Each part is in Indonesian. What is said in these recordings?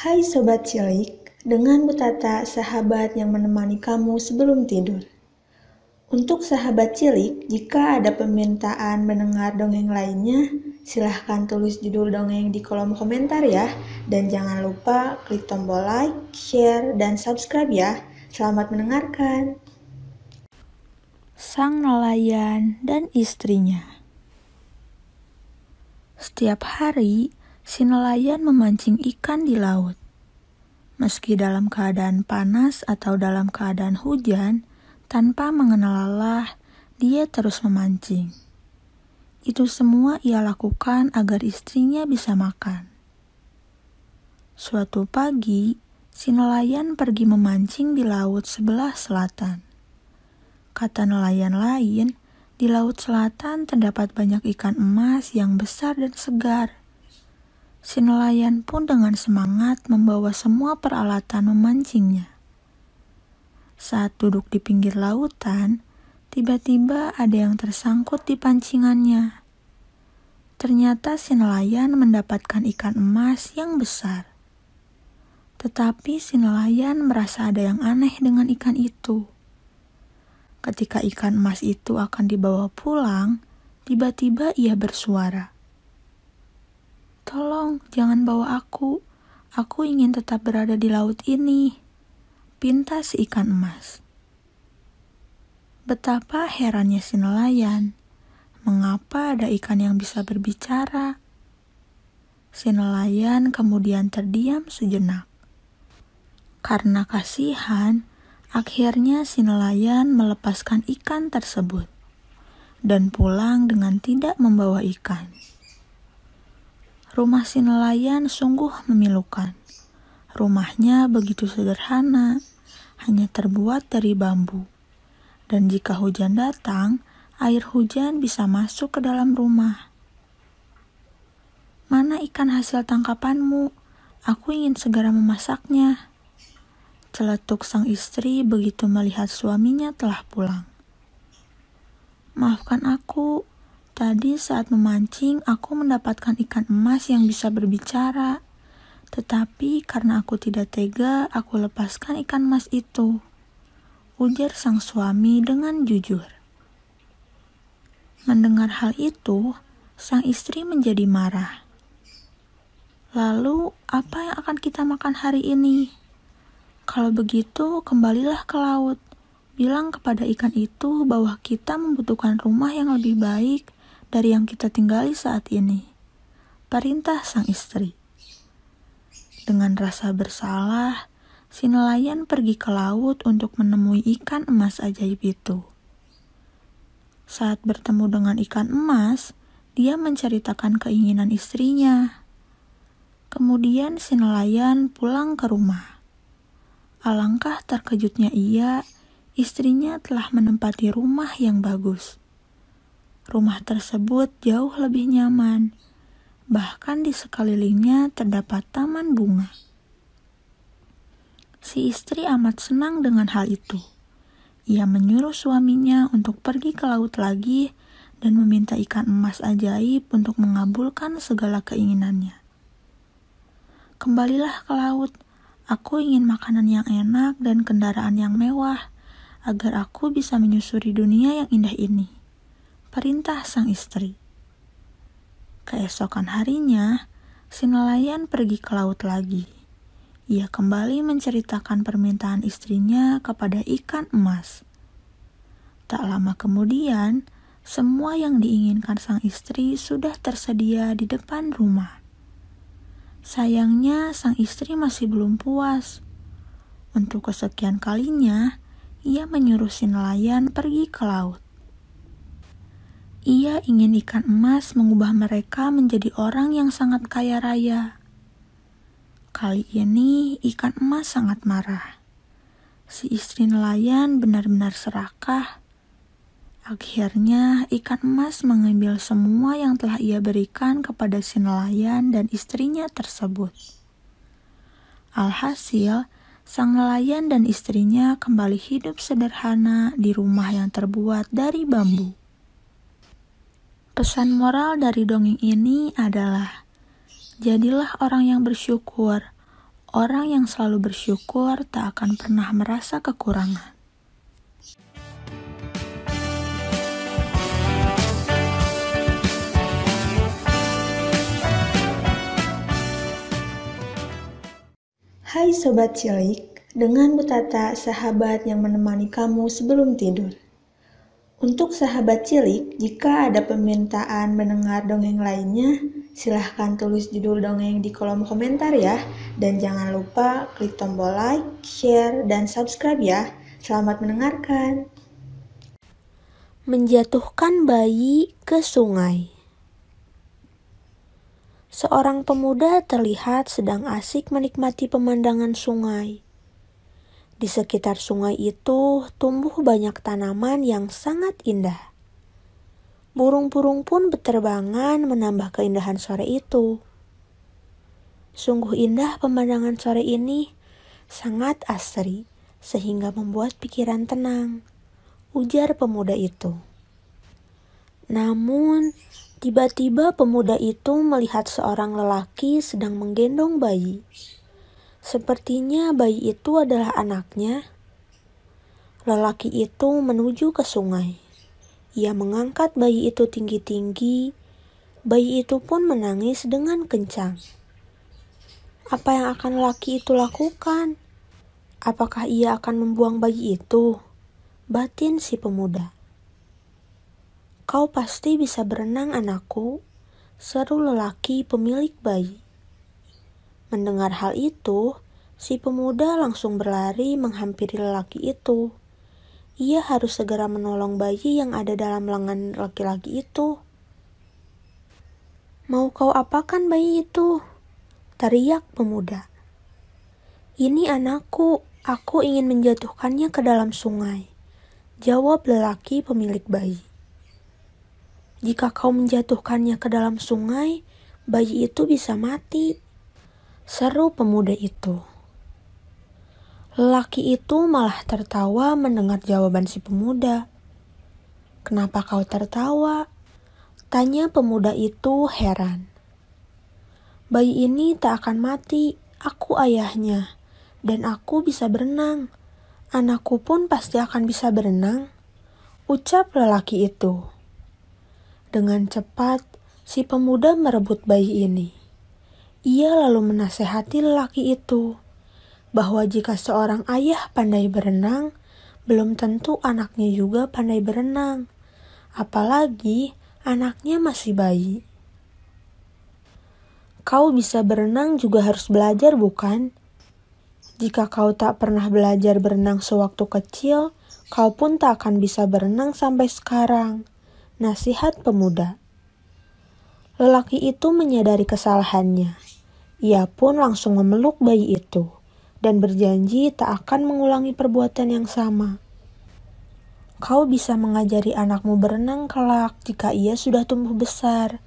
Hai Sobat Cilik, dengan Butata sahabat yang menemani kamu sebelum tidur. Untuk sahabat cilik, jika ada permintaan mendengar dongeng lainnya, silahkan tulis judul dongeng di kolom komentar ya. Dan jangan lupa klik tombol like, share, dan subscribe ya. Selamat mendengarkan. Sang nelayan dan istrinya. Setiap hari, si nelayan memancing ikan di laut. Meski dalam keadaan panas atau dalam keadaan hujan, tanpa mengenal lelah, dia terus memancing. Itu semua ia lakukan agar istrinya bisa makan. Suatu pagi, si nelayan pergi memancing di laut sebelah selatan. Kata nelayan lain, di laut selatan terdapat banyak ikan emas yang besar dan segar Si nelayan pun dengan semangat membawa semua peralatan memancingnya. Saat duduk di pinggir lautan, tiba-tiba ada yang tersangkut di pancingannya. Ternyata si nelayan mendapatkan ikan emas yang besar. Tetapi si nelayan merasa ada yang aneh dengan ikan itu. Ketika ikan emas itu akan dibawa pulang, tiba-tiba ia bersuara. Tolong, jangan bawa aku. Aku ingin tetap berada di laut ini. Pinta si ikan emas. Betapa herannya si nelayan. Mengapa ada ikan yang bisa berbicara? Si nelayan kemudian terdiam sejenak. Karena kasihan, akhirnya si nelayan melepaskan ikan tersebut dan pulang dengan tidak membawa ikan. Rumah si nelayan sungguh memilukan. Rumahnya begitu sederhana, hanya terbuat dari bambu. Dan jika hujan datang, air hujan bisa masuk ke dalam rumah. Mana ikan hasil tangkapanmu? Aku ingin segera memasaknya. Celetuk sang istri begitu melihat suaminya telah pulang. Maafkan aku, Tadi saat memancing, aku mendapatkan ikan emas yang bisa berbicara. Tetapi karena aku tidak tega, aku lepaskan ikan emas itu. Ujar sang suami dengan jujur. Mendengar hal itu, sang istri menjadi marah. Lalu, apa yang akan kita makan hari ini? Kalau begitu, kembalilah ke laut. Bilang kepada ikan itu bahwa kita membutuhkan rumah yang lebih baik dari yang kita tinggali saat ini. Perintah sang istri. Dengan rasa bersalah, si nelayan pergi ke laut untuk menemui ikan emas ajaib itu. Saat bertemu dengan ikan emas, dia menceritakan keinginan istrinya. Kemudian si nelayan pulang ke rumah. Alangkah terkejutnya ia, istrinya telah menempati rumah yang bagus rumah tersebut jauh lebih nyaman. Bahkan di sekelilingnya terdapat taman bunga. Si istri amat senang dengan hal itu. Ia menyuruh suaminya untuk pergi ke laut lagi dan meminta ikan emas ajaib untuk mengabulkan segala keinginannya. Kembalilah ke laut. Aku ingin makanan yang enak dan kendaraan yang mewah agar aku bisa menyusuri dunia yang indah ini perintah sang istri. Keesokan harinya, si nelayan pergi ke laut lagi. Ia kembali menceritakan permintaan istrinya kepada ikan emas. Tak lama kemudian, semua yang diinginkan sang istri sudah tersedia di depan rumah. Sayangnya, sang istri masih belum puas. Untuk kesekian kalinya, ia menyuruh si nelayan pergi ke laut. Ia ingin ikan emas mengubah mereka menjadi orang yang sangat kaya raya. Kali ini ikan emas sangat marah. Si istri nelayan benar-benar serakah. Akhirnya, ikan emas mengambil semua yang telah ia berikan kepada si nelayan dan istrinya tersebut. Alhasil, sang nelayan dan istrinya kembali hidup sederhana di rumah yang terbuat dari bambu. Pesan moral dari dongeng ini adalah: jadilah orang yang bersyukur. Orang yang selalu bersyukur tak akan pernah merasa kekurangan. Hai Sobat Cilik, dengan Butata, sahabat yang menemani kamu sebelum tidur. Untuk sahabat cilik, jika ada permintaan mendengar dongeng lainnya, silahkan tulis judul dongeng di kolom komentar ya. Dan jangan lupa klik tombol like, share, dan subscribe ya. Selamat mendengarkan. Menjatuhkan bayi ke sungai. Seorang pemuda terlihat sedang asik menikmati pemandangan sungai. Di sekitar sungai itu tumbuh banyak tanaman yang sangat indah. Burung-burung pun berterbangan menambah keindahan sore itu. Sungguh indah pemandangan sore ini, sangat asri sehingga membuat pikiran tenang, ujar pemuda itu. Namun, tiba-tiba pemuda itu melihat seorang lelaki sedang menggendong bayi. Sepertinya bayi itu adalah anaknya. Lelaki itu menuju ke sungai. Ia mengangkat bayi itu tinggi-tinggi. Bayi itu pun menangis dengan kencang. Apa yang akan laki itu lakukan? Apakah ia akan membuang bayi itu? Batin si pemuda. Kau pasti bisa berenang, anakku, seru lelaki pemilik bayi. Mendengar hal itu, si pemuda langsung berlari menghampiri lelaki itu. Ia harus segera menolong bayi yang ada dalam lengan laki-laki itu. Mau kau apakan bayi itu? Teriak pemuda. Ini anakku, aku ingin menjatuhkannya ke dalam sungai. Jawab lelaki pemilik bayi. Jika kau menjatuhkannya ke dalam sungai, bayi itu bisa mati seru pemuda itu. Lelaki itu malah tertawa mendengar jawaban si pemuda. Kenapa kau tertawa? Tanya pemuda itu heran. Bayi ini tak akan mati, aku ayahnya, dan aku bisa berenang. Anakku pun pasti akan bisa berenang, ucap lelaki itu. Dengan cepat, si pemuda merebut bayi ini. Ia lalu menasehati lelaki itu bahwa jika seorang ayah pandai berenang, belum tentu anaknya juga pandai berenang, apalagi anaknya masih bayi. Kau bisa berenang juga harus belajar, bukan? Jika kau tak pernah belajar berenang sewaktu kecil, kau pun tak akan bisa berenang sampai sekarang. Nasihat pemuda. Lelaki itu menyadari kesalahannya. Ia pun langsung memeluk bayi itu dan berjanji tak akan mengulangi perbuatan yang sama. Kau bisa mengajari anakmu berenang kelak jika ia sudah tumbuh besar.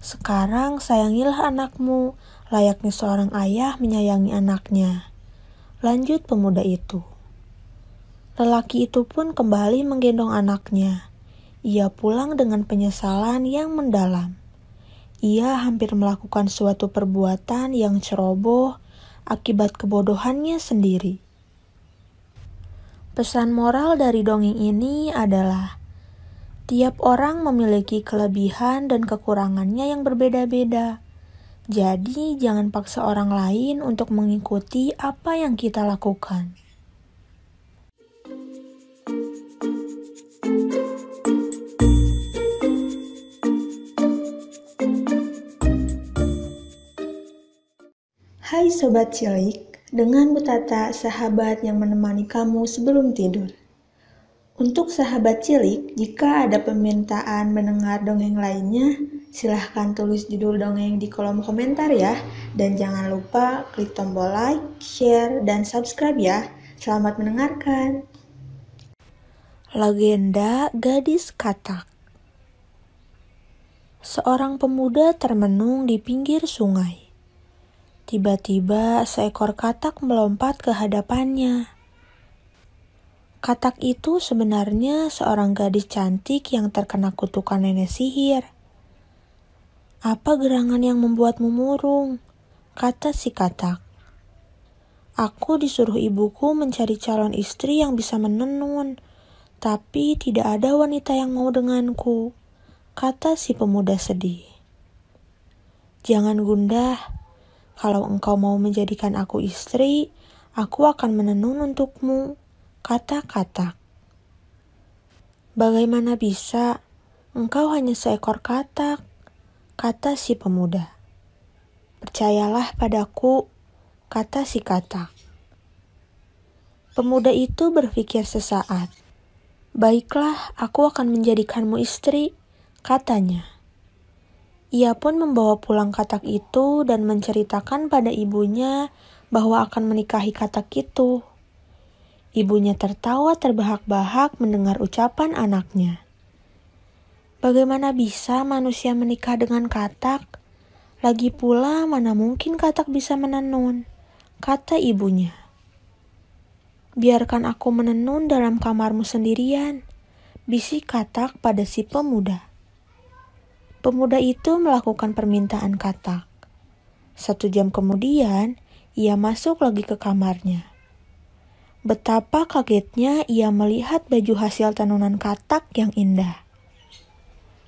Sekarang sayangilah anakmu, layaknya seorang ayah menyayangi anaknya. Lanjut pemuda itu. Lelaki itu pun kembali menggendong anaknya. Ia pulang dengan penyesalan yang mendalam. Ia hampir melakukan suatu perbuatan yang ceroboh akibat kebodohannya sendiri. Pesan moral dari dongeng ini adalah tiap orang memiliki kelebihan dan kekurangannya yang berbeda-beda. Jadi, jangan paksa orang lain untuk mengikuti apa yang kita lakukan. Hai Sobat Cilik, dengan Butata sahabat yang menemani kamu sebelum tidur. Untuk sahabat cilik, jika ada permintaan mendengar dongeng lainnya, silahkan tulis judul dongeng di kolom komentar ya. Dan jangan lupa klik tombol like, share, dan subscribe ya. Selamat mendengarkan. Legenda Gadis Katak Seorang pemuda termenung di pinggir sungai Tiba-tiba seekor katak melompat ke hadapannya. Katak itu sebenarnya seorang gadis cantik yang terkena kutukan nenek sihir. Apa gerangan yang membuatmu murung? Kata si katak. Aku disuruh ibuku mencari calon istri yang bisa menenun, tapi tidak ada wanita yang mau denganku. Kata si pemuda sedih. Jangan gundah, kalau engkau mau menjadikan aku istri, aku akan menenun untukmu, kata kata. Bagaimana bisa engkau hanya seekor katak, kata si pemuda. Percayalah padaku, kata si katak. Pemuda itu berpikir sesaat. Baiklah, aku akan menjadikanmu istri, katanya. Ia pun membawa pulang katak itu dan menceritakan pada ibunya bahwa akan menikahi katak itu. Ibunya tertawa terbahak-bahak mendengar ucapan anaknya. Bagaimana bisa manusia menikah dengan katak? Lagi pula, mana mungkin katak bisa menenun? Kata ibunya. Biarkan aku menenun dalam kamarmu sendirian, bisik katak pada si pemuda pemuda itu melakukan permintaan katak. Satu jam kemudian, ia masuk lagi ke kamarnya. Betapa kagetnya ia melihat baju hasil tenunan katak yang indah.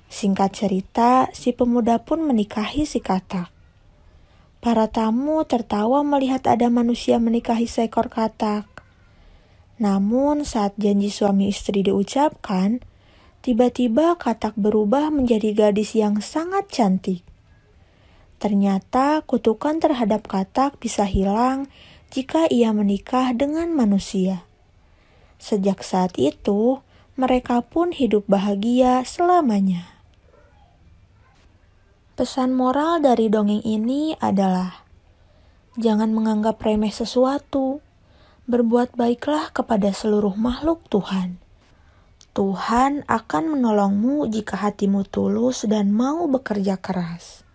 Singkat cerita, si pemuda pun menikahi si katak. Para tamu tertawa melihat ada manusia menikahi seekor katak. Namun, saat janji suami istri diucapkan, Tiba-tiba katak berubah menjadi gadis yang sangat cantik. Ternyata kutukan terhadap katak bisa hilang jika ia menikah dengan manusia. Sejak saat itu, mereka pun hidup bahagia selamanya. Pesan moral dari dongeng ini adalah: jangan menganggap remeh sesuatu, berbuat baiklah kepada seluruh makhluk Tuhan. Tuhan akan menolongmu jika hatimu tulus dan mau bekerja keras.